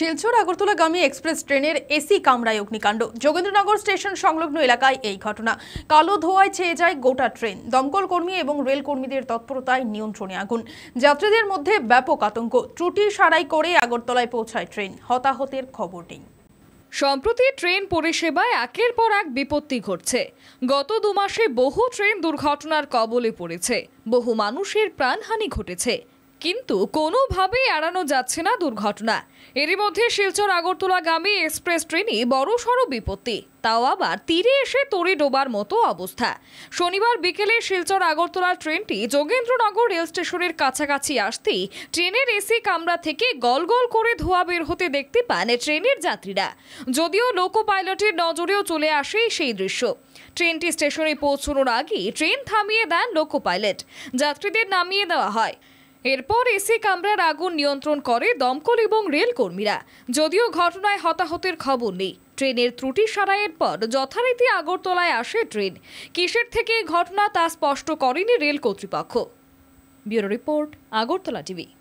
শিলচর আগরতলাগামী এক্সপ্রেস ট্রেনের এসি কামরায় অগ্নিকাণ্ড যোগেন্দ্রনগর স্টেশন সংলগ্ন এলাকায় এই ঘটনা কালো ধোয়ায় ছেয়ে যায় গোটা ট্রেন দমকল কর্মী এবং রেল কর্মীদের তৎপরতায় নিয়ন্ত্রণে আগুন যাত্রীদের মধ্যে ব্যাপক আতঙ্ক ত্রুটি সারাই করে আগরতলায় পৌঁছায় ট্রেন হতাহতের খবর নেই সম্প্রতি ট্রেন পরিষেবায় একের পর এক বিপত্তি ঘটছে গত দু মাসে বহু ট্রেন দুর্ঘটনার কবলে পড়েছে বহু মানুষের প্রাণহানি ঘটেছে কিন্তু কোনোভাবেই এড়ানো যাচ্ছে না দুর্ঘটনা এরই মধ্যে শিলচর আগরতলাগামী এক্সপ্রেস ট্রেনই বড়সড় বিপত্তি তাও আবার তীরে এসে তরি ডোবার মতো অবস্থা শনিবার বিকেলে শিলচর আগরতলা ট্রেনটি যোগেন্দ্রনগর রেল স্টেশনের কাছাকাছি আসতেই ট্রেনের এসি কামরা থেকে গল গল করে ধোয়া বের হতে দেখতে পান ট্রেনের যাত্রীরা যদিও লোকো পাইলটের নজরেও চলে আসে সেই দৃশ্য ট্রেনটি স্টেশনে পৌঁছানোর আগেই ট্রেন থামিয়ে দেন লোকো পাইলট যাত্রীদের নামিয়ে দেওয়া হয় এরপর এসি কামরার আগুন নিয়ন্ত্রণ করে দমকল এবং রেল কর্মীরা যদিও ঘটনায় হতাহতের খবর নেই ট্রেনের ত্রুটি সারায়ের পর যথারীতি আগরতলায় আসে ট্রেন কিসের থেকে ঘটনা তা স্পষ্ট করেনি রেল কর্তৃপক্ষ ব্যুরো রিপোর্ট আগরতলা টিভি